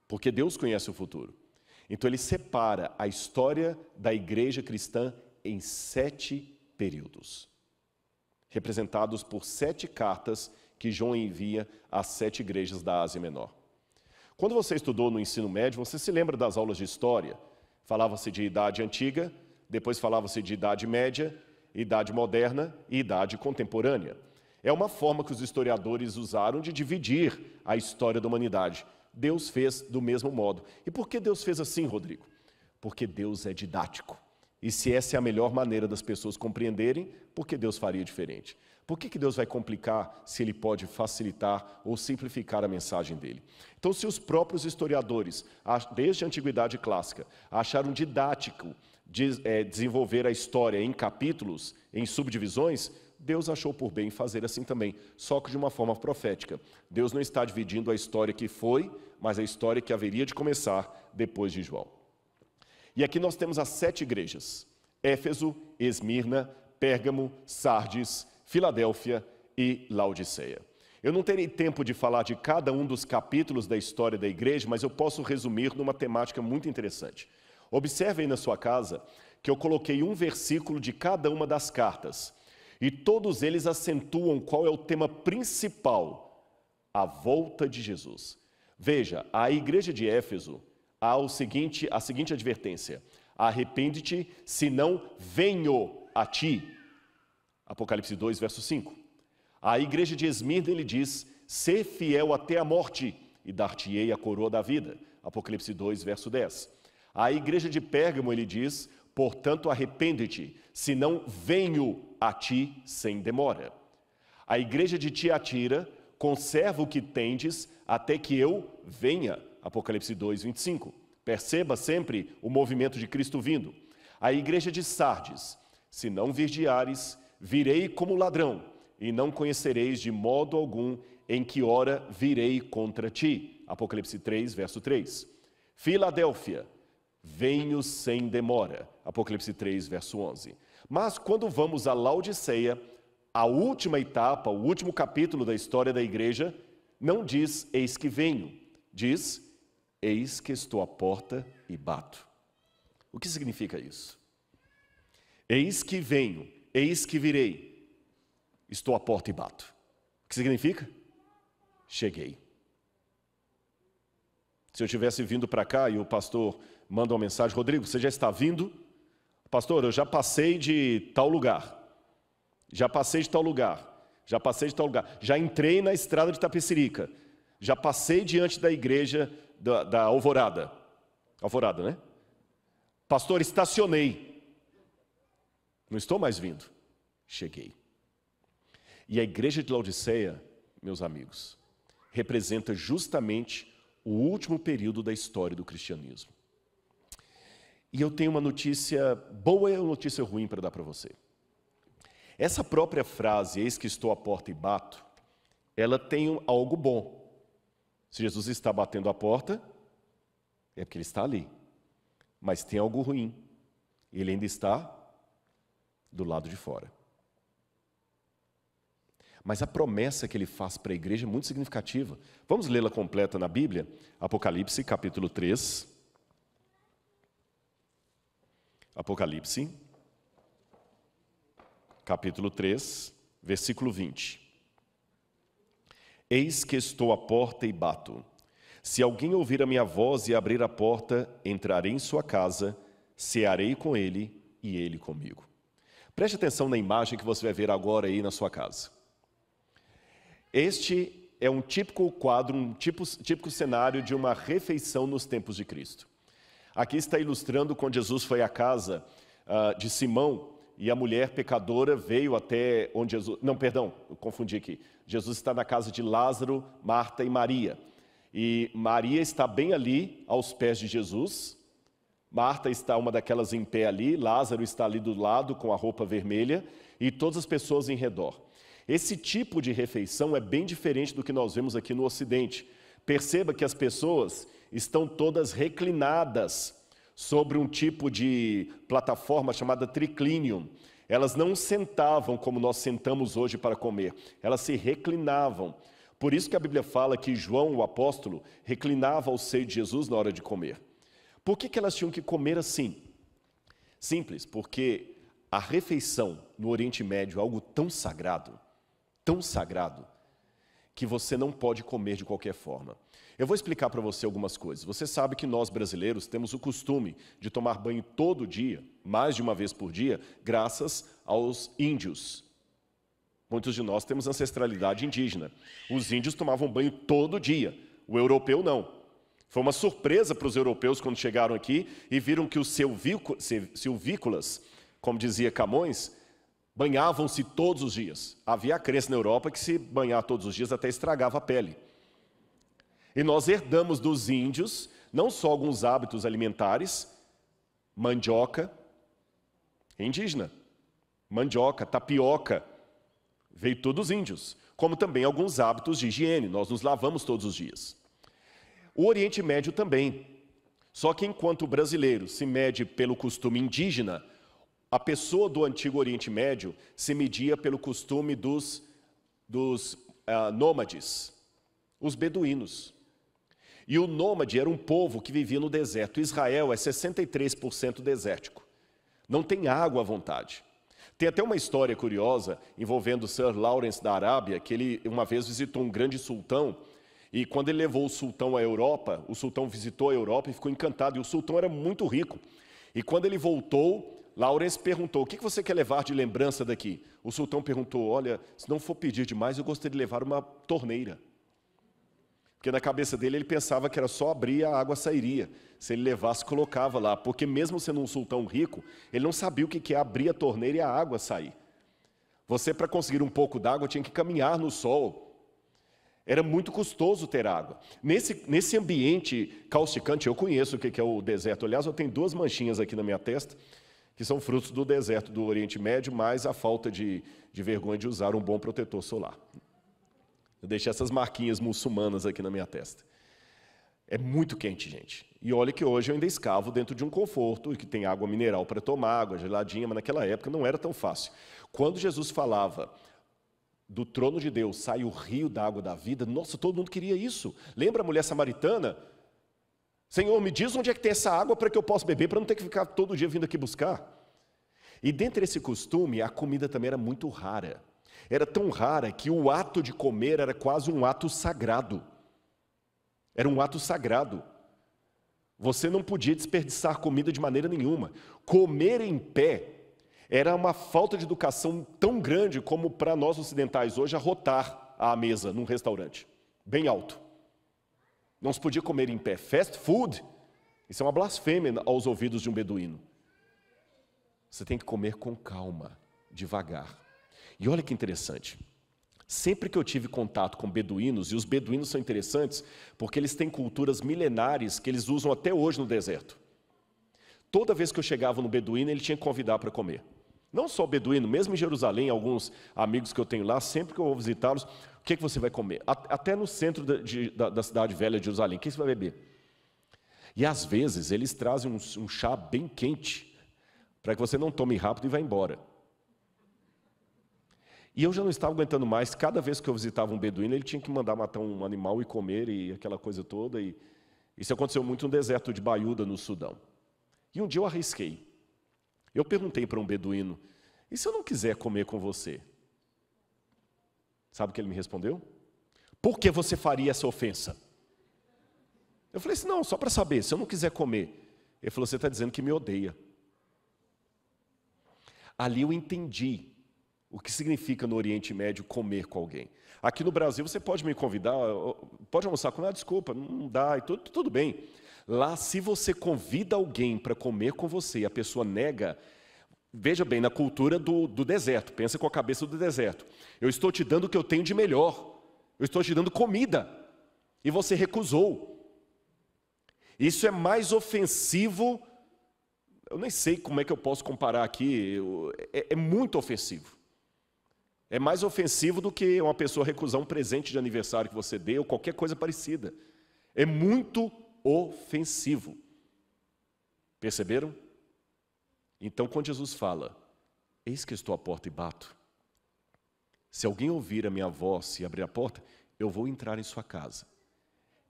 [SPEAKER 1] Porque Deus conhece o futuro. Então, ele separa a história da igreja cristã em sete períodos representados por sete cartas que João envia às sete igrejas da Ásia Menor. Quando você estudou no ensino médio, você se lembra das aulas de história? Falava-se de idade antiga, depois falava-se de idade média, idade moderna e idade contemporânea. É uma forma que os historiadores usaram de dividir a história da humanidade. Deus fez do mesmo modo. E por que Deus fez assim, Rodrigo? Porque Deus é didático. E se essa é a melhor maneira das pessoas compreenderem, por que Deus faria diferente? Por que, que Deus vai complicar se ele pode facilitar ou simplificar a mensagem dele? Então, se os próprios historiadores, desde a antiguidade clássica, acharam didático é, desenvolver a história em capítulos, em subdivisões, Deus achou por bem fazer assim também, só que de uma forma profética. Deus não está dividindo a história que foi, mas a história que haveria de começar depois de João. E aqui nós temos as sete igrejas: Éfeso, Esmirna, Pérgamo, Sardes, Filadélfia e Laodiceia. Eu não terei tempo de falar de cada um dos capítulos da história da igreja, mas eu posso resumir numa temática muito interessante. Observe aí na sua casa que eu coloquei um versículo de cada uma das cartas, e todos eles acentuam qual é o tema principal: a volta de Jesus. Veja, a igreja de Éfeso ao seguinte, a seguinte advertência: Arrepende-te, senão venho a ti. Apocalipse 2, verso 5. A igreja de Esmirna ele diz: Ser fiel até a morte, e dar-te-ei a coroa da vida. Apocalipse 2, verso 10. A igreja de Pérgamo ele diz: Portanto, arrepende-te, senão venho a ti sem demora. A igreja de Tiatira, conserva o que tendes até que eu venha. Apocalipse 2, 25. Perceba sempre o movimento de Cristo vindo. A igreja de Sardes: Se não vigiares, virei como ladrão, e não conhecereis de modo algum em que hora virei contra ti. Apocalipse 3, verso 3. Filadélfia: Venho sem demora. Apocalipse 3, verso 11. Mas quando vamos a Laodiceia, a última etapa, o último capítulo da história da igreja, não diz eis que venho, diz Eis que estou à porta e bato. O que significa isso? Eis que venho, eis que virei, estou à porta e bato. O que significa? Cheguei. Se eu tivesse vindo para cá e o pastor manda uma mensagem, Rodrigo, você já está vindo? Pastor, eu já passei de tal lugar. Já passei de tal lugar. Já passei de tal lugar. Já entrei na estrada de Tapecerica. Já passei diante da igreja da, da Alvorada. Alvorada, né? Pastor, estacionei. Não estou mais vindo. Cheguei. E a igreja de Laodiceia, meus amigos, representa justamente o último período da história do cristianismo. E eu tenho uma notícia boa e uma notícia ruim para dar para você. Essa própria frase, eis que estou à porta e bato, ela tem algo bom. Se Jesus está batendo a porta, é porque ele está ali. Mas tem algo ruim. Ele ainda está do lado de fora. Mas a promessa que ele faz para a igreja é muito significativa. Vamos lê-la completa na Bíblia? Apocalipse, capítulo 3. Apocalipse, capítulo 3, versículo 20. Eis que estou à porta e bato. Se alguém ouvir a minha voz e abrir a porta, entrarei em sua casa, cearei com ele e ele comigo. Preste atenção na imagem que você vai ver agora aí na sua casa. Este é um típico quadro, um tipo, típico cenário de uma refeição nos tempos de Cristo. Aqui está ilustrando quando Jesus foi à casa uh, de Simão e a mulher pecadora veio até onde Jesus. Não, perdão, confundi aqui. Jesus está na casa de Lázaro, Marta e Maria. E Maria está bem ali, aos pés de Jesus. Marta está uma daquelas em pé ali, Lázaro está ali do lado com a roupa vermelha e todas as pessoas em redor. Esse tipo de refeição é bem diferente do que nós vemos aqui no Ocidente. Perceba que as pessoas estão todas reclinadas sobre um tipo de plataforma chamada triclinium, Elas não sentavam como nós sentamos hoje para comer, elas se reclinavam. Por isso que a Bíblia fala que João, o apóstolo, reclinava ao seio de Jesus na hora de comer. Por que, que elas tinham que comer assim? Simples, porque a refeição no Oriente Médio é algo tão sagrado, tão sagrado, que você não pode comer de qualquer forma. Eu vou explicar para você algumas coisas. Você sabe que nós brasileiros temos o costume de tomar banho todo dia, mais de uma vez por dia, graças aos índios. Muitos de nós temos ancestralidade indígena. Os índios tomavam banho todo dia, o europeu não. Foi uma surpresa para os europeus quando chegaram aqui e viram que os silvícolas, como dizia Camões, Banhavam-se todos os dias. Havia a crença na Europa que se banhar todos os dias até estragava a pele. E nós herdamos dos índios não só alguns hábitos alimentares, mandioca, é indígena, mandioca, tapioca, veio todos os índios, como também alguns hábitos de higiene, nós nos lavamos todos os dias. O Oriente Médio também. Só que enquanto o brasileiro se mede pelo costume indígena, a pessoa do Antigo Oriente Médio se media pelo costume dos, dos uh, nômades, os beduínos. E o nômade era um povo que vivia no deserto. Israel é 63% desértico. Não tem água à vontade. Tem até uma história curiosa envolvendo Sir Lawrence da Arábia, que ele uma vez visitou um grande sultão, e quando ele levou o sultão à Europa, o sultão visitou a Europa e ficou encantado, e o sultão era muito rico. E quando ele voltou, Laurence perguntou: O que você quer levar de lembrança daqui? O sultão perguntou: Olha, se não for pedir demais, eu gostaria de levar uma torneira. Porque na cabeça dele ele pensava que era só abrir a água sairia. Se ele levasse, colocava lá. Porque mesmo sendo um sultão rico, ele não sabia o que é abrir a torneira e a água sair. Você, para conseguir um pouco d'água, tinha que caminhar no sol. Era muito custoso ter água. Nesse, nesse ambiente causticante, eu conheço o que é o deserto. Aliás, eu tenho duas manchinhas aqui na minha testa que são frutos do deserto do Oriente Médio, mais a falta de, de vergonha de usar um bom protetor solar. Eu deixei essas marquinhas muçulmanas aqui na minha testa. É muito quente, gente. E olha que hoje eu ainda escavo dentro de um conforto, que tem água mineral para tomar, água geladinha, mas naquela época não era tão fácil. Quando Jesus falava do trono de Deus sai o rio da água da vida, nossa, todo mundo queria isso. Lembra a mulher samaritana? Senhor, me diz onde é que tem essa água para que eu possa beber, para não ter que ficar todo dia vindo aqui buscar. E dentre esse costume, a comida também era muito rara. Era tão rara que o ato de comer era quase um ato sagrado. Era um ato sagrado. Você não podia desperdiçar comida de maneira nenhuma. Comer em pé era uma falta de educação tão grande como para nós ocidentais hoje arrotar à mesa num restaurante, bem alto. Não se podia comer em pé. Fast food, isso é uma blasfêmia aos ouvidos de um beduíno. Você tem que comer com calma, devagar. E olha que interessante. Sempre que eu tive contato com beduínos, e os beduínos são interessantes porque eles têm culturas milenares que eles usam até hoje no deserto. Toda vez que eu chegava no beduíno, ele tinha que convidar para comer. Não só o beduíno, mesmo em Jerusalém, alguns amigos que eu tenho lá, sempre que eu vou visitá-los, que, que você vai comer? Até no centro da, de, da, da cidade velha de Jerusalém, o que você vai beber? E às vezes eles trazem um, um chá bem quente, para que você não tome rápido e vá embora. E eu já não estava aguentando mais, cada vez que eu visitava um beduíno, ele tinha que mandar matar um animal e comer e aquela coisa toda. E isso aconteceu muito no deserto de Baiuda, no Sudão. E um dia eu arrisquei. Eu perguntei para um beduíno: e se eu não quiser comer com você? Sabe o que ele me respondeu? Por que você faria essa ofensa? Eu falei assim: não, só para saber, se eu não quiser comer. Ele falou: você está dizendo que me odeia. Ali eu entendi o que significa no Oriente Médio comer com alguém. Aqui no Brasil você pode me convidar, pode almoçar com ela, ah, desculpa, não dá, e tudo, tudo bem. Lá, se você convida alguém para comer com você e a pessoa nega, Veja bem, na cultura do, do deserto, pensa com a cabeça do deserto. Eu estou te dando o que eu tenho de melhor, eu estou te dando comida, e você recusou. Isso é mais ofensivo, eu nem sei como é que eu posso comparar aqui, é, é muito ofensivo. É mais ofensivo do que uma pessoa recusar um presente de aniversário que você deu, qualquer coisa parecida. É muito ofensivo. Perceberam? Então, quando Jesus fala, eis que estou à porta e bato, se alguém ouvir a minha voz e abrir a porta, eu vou entrar em sua casa.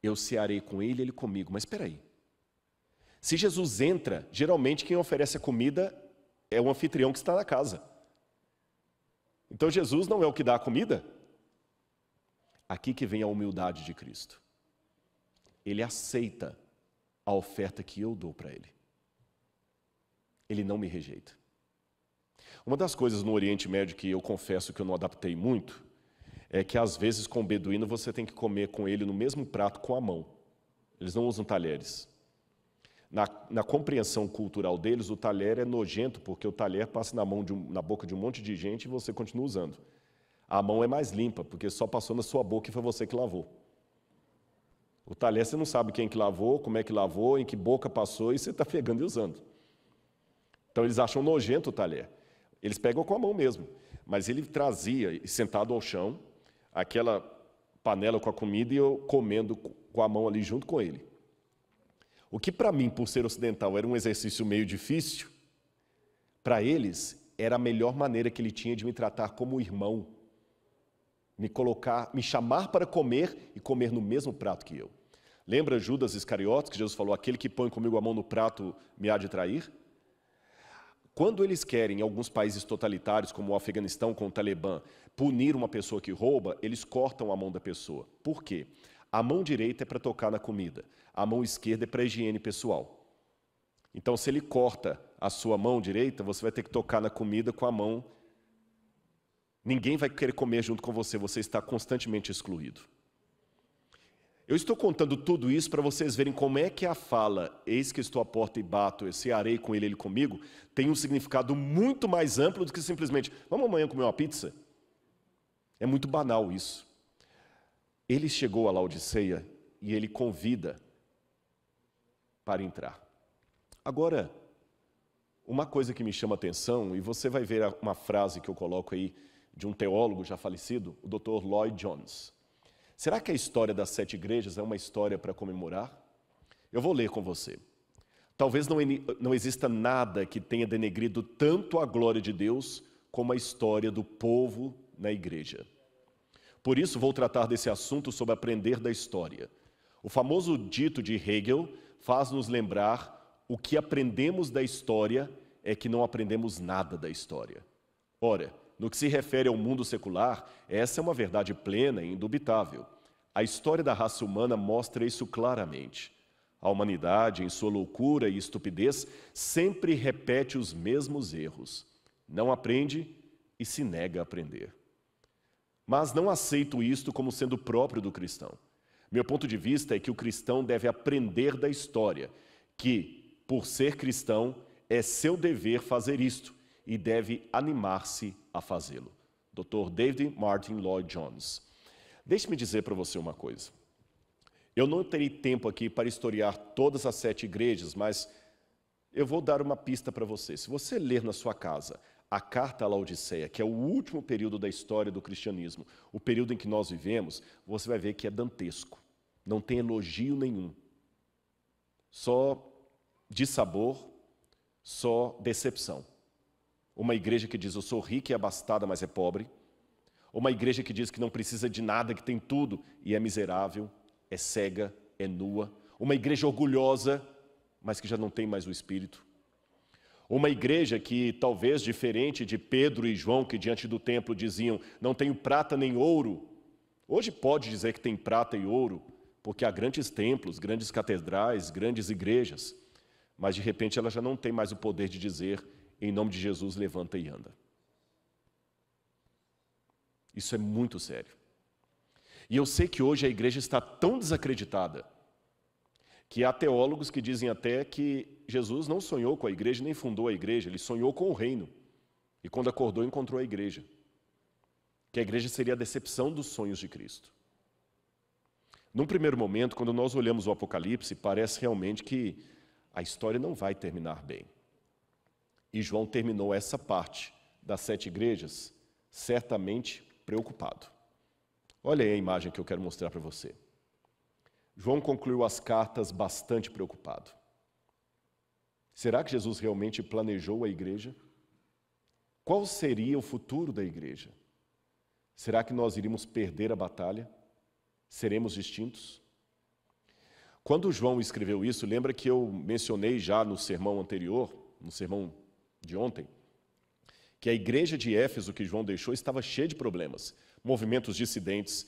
[SPEAKER 1] Eu cearei com ele, e ele comigo. Mas espera aí. Se Jesus entra, geralmente quem oferece a comida é o anfitrião que está na casa. Então Jesus não é o que dá a comida? Aqui que vem a humildade de Cristo. Ele aceita a oferta que eu dou para ele. Ele não me rejeita. Uma das coisas no Oriente Médio que eu confesso que eu não adaptei muito é que às vezes com o beduíno você tem que comer com ele no mesmo prato com a mão. Eles não usam talheres. Na, na compreensão cultural deles, o talher é nojento porque o talher passa na mão um, na boca de um monte de gente e você continua usando. A mão é mais limpa porque só passou na sua boca e foi você que lavou. O talher você não sabe quem que lavou, como é que lavou, em que boca passou e você está pegando e usando. Então eles acham nojento o talher. Eles pegam com a mão mesmo. Mas ele trazia, sentado ao chão, aquela panela com a comida e eu comendo com a mão ali junto com ele. O que para mim, por ser ocidental, era um exercício meio difícil, para eles era a melhor maneira que ele tinha de me tratar como irmão. Me colocar, me chamar para comer e comer no mesmo prato que eu. Lembra Judas Iscariotes, que Jesus falou: aquele que põe comigo a mão no prato me há de trair? Quando eles querem, em alguns países totalitários, como o Afeganistão com o Talibã, punir uma pessoa que rouba, eles cortam a mão da pessoa. Por quê? A mão direita é para tocar na comida, a mão esquerda é para higiene pessoal. Então, se ele corta a sua mão direita, você vai ter que tocar na comida com a mão. Ninguém vai querer comer junto com você, você está constantemente excluído. Eu estou contando tudo isso para vocês verem como é que a fala, eis que estou à porta e bato, eu cearei com ele, ele comigo, tem um significado muito mais amplo do que simplesmente, vamos amanhã comer uma pizza? É muito banal isso. Ele chegou à Laodiceia e ele convida para entrar. Agora, uma coisa que me chama a atenção, e você vai ver uma frase que eu coloco aí de um teólogo já falecido, o Dr. Lloyd Jones. Será que a história das sete igrejas é uma história para comemorar? Eu vou ler com você. Talvez não, não exista nada que tenha denegrido tanto a glória de Deus como a história do povo na igreja. Por isso, vou tratar desse assunto sobre aprender da história. O famoso dito de Hegel faz-nos lembrar o que aprendemos da história é que não aprendemos nada da história. Ora, no que se refere ao mundo secular, essa é uma verdade plena e indubitável. A história da raça humana mostra isso claramente. A humanidade, em sua loucura e estupidez, sempre repete os mesmos erros. Não aprende e se nega a aprender. Mas não aceito isto como sendo próprio do cristão. Meu ponto de vista é que o cristão deve aprender da história, que, por ser cristão, é seu dever fazer isto e deve animar-se a fazê-lo. Dr. David Martin Lloyd Jones. Deixe-me dizer para você uma coisa. Eu não terei tempo aqui para historiar todas as sete igrejas, mas eu vou dar uma pista para você. Se você ler na sua casa a Carta à Laodiceia, que é o último período da história do cristianismo, o período em que nós vivemos, você vai ver que é dantesco. Não tem elogio nenhum. Só dissabor, só decepção. Uma igreja que diz eu sou rica e abastada, mas é pobre. Uma igreja que diz que não precisa de nada, que tem tudo e é miserável, é cega, é nua. Uma igreja orgulhosa, mas que já não tem mais o espírito. Uma igreja que, talvez diferente de Pedro e João, que diante do templo diziam: Não tenho prata nem ouro. Hoje pode dizer que tem prata e ouro, porque há grandes templos, grandes catedrais, grandes igrejas, mas de repente ela já não tem mais o poder de dizer: em nome de Jesus, levanta e anda. Isso é muito sério. E eu sei que hoje a igreja está tão desacreditada que há teólogos que dizem até que Jesus não sonhou com a igreja nem fundou a igreja, ele sonhou com o reino. E quando acordou, encontrou a igreja. Que a igreja seria a decepção dos sonhos de Cristo. Num primeiro momento, quando nós olhamos o Apocalipse, parece realmente que a história não vai terminar bem. E João terminou essa parte das sete igrejas certamente preocupado. Olha aí a imagem que eu quero mostrar para você. João concluiu as cartas bastante preocupado. Será que Jesus realmente planejou a igreja? Qual seria o futuro da igreja? Será que nós iríamos perder a batalha? Seremos distintos? Quando João escreveu isso, lembra que eu mencionei já no sermão anterior, no sermão de ontem, que a igreja de Éfeso que João deixou estava cheia de problemas, movimentos dissidentes,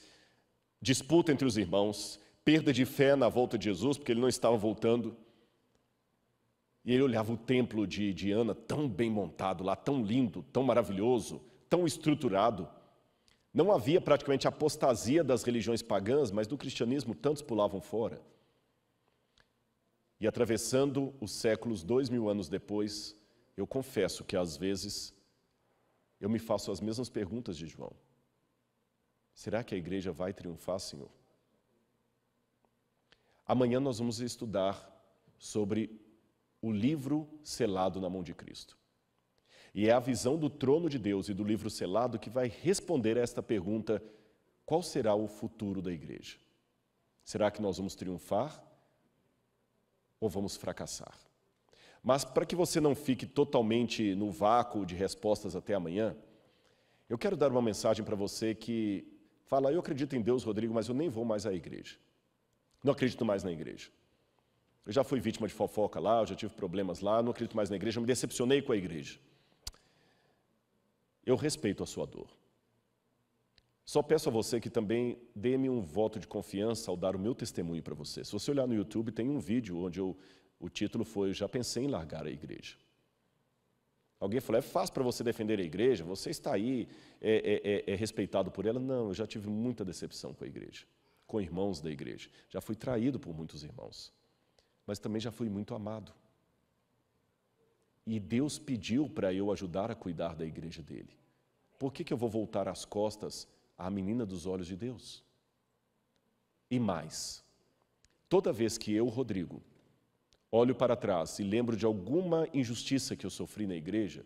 [SPEAKER 1] disputa entre os irmãos, perda de fé na volta de Jesus, porque ele não estava voltando. E ele olhava o templo de Diana tão bem montado lá, tão lindo, tão maravilhoso, tão estruturado. Não havia praticamente apostasia das religiões pagãs, mas do cristianismo tantos pulavam fora. E atravessando os séculos, dois mil anos depois, eu confesso que às vezes eu me faço as mesmas perguntas de João. Será que a igreja vai triunfar, Senhor? Amanhã nós vamos estudar sobre o livro selado na mão de Cristo. E é a visão do trono de Deus e do livro selado que vai responder a esta pergunta: qual será o futuro da igreja? Será que nós vamos triunfar ou vamos fracassar? Mas para que você não fique totalmente no vácuo de respostas até amanhã, eu quero dar uma mensagem para você que fala: Eu acredito em Deus, Rodrigo, mas eu nem vou mais à igreja. Não acredito mais na igreja. Eu já fui vítima de fofoca lá, eu já tive problemas lá, não acredito mais na igreja, eu me decepcionei com a igreja. Eu respeito a sua dor. Só peço a você que também dê-me um voto de confiança ao dar o meu testemunho para você. Se você olhar no YouTube, tem um vídeo onde eu o título foi Já pensei em largar a igreja. Alguém falou: é fácil para você defender a igreja, você está aí, é, é, é, é, respeitado por ela. Não, eu já tive muita decepção com a igreja, com irmãos da igreja. Já fui traído por muitos irmãos, mas também já fui muito amado. E Deus pediu para eu ajudar a cuidar da igreja dele. Por que, que eu vou voltar as costas à menina dos olhos de Deus? E mais, toda vez que eu, Rodrigo, olho para trás e lembro de alguma injustiça que eu sofri na igreja,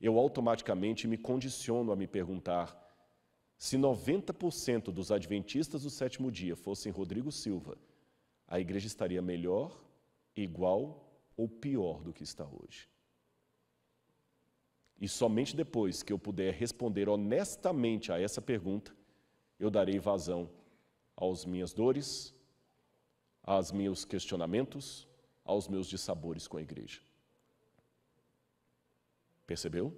[SPEAKER 1] eu automaticamente me condiciono a me perguntar se 90% dos adventistas do sétimo dia fossem Rodrigo Silva, a igreja estaria melhor, igual ou pior do que está hoje. E somente depois que eu puder responder honestamente a essa pergunta, eu darei vazão às minhas dores, aos meus questionamentos aos meus dissabores com a igreja. Percebeu?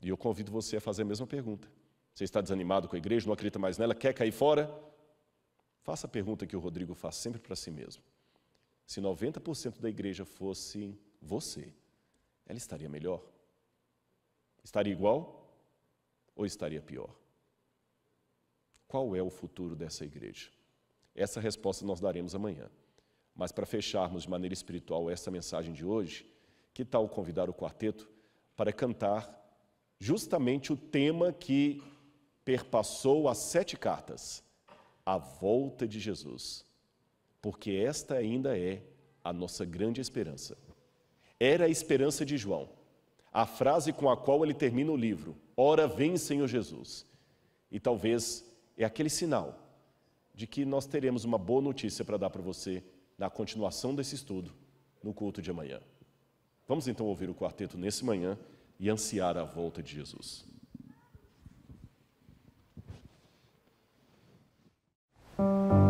[SPEAKER 1] E eu convido você a fazer a mesma pergunta. Você está desanimado com a igreja, não acredita mais nela, quer cair fora? Faça a pergunta que o Rodrigo faz sempre para si mesmo. Se 90% da igreja fosse você, ela estaria melhor? Estaria igual ou estaria pior? Qual é o futuro dessa igreja? Essa resposta nós daremos amanhã. Mas para fecharmos de maneira espiritual essa mensagem de hoje, que tal convidar o quarteto para cantar justamente o tema que perpassou as sete cartas, a volta de Jesus. Porque esta ainda é a nossa grande esperança. Era a esperança de João, a frase com a qual ele termina o livro: Ora vem, Senhor Jesus. E talvez é aquele sinal de que nós teremos uma boa notícia para dar para você na continuação desse estudo no culto de amanhã. Vamos então ouvir o quarteto nesse manhã e ansiar a volta de Jesus. Música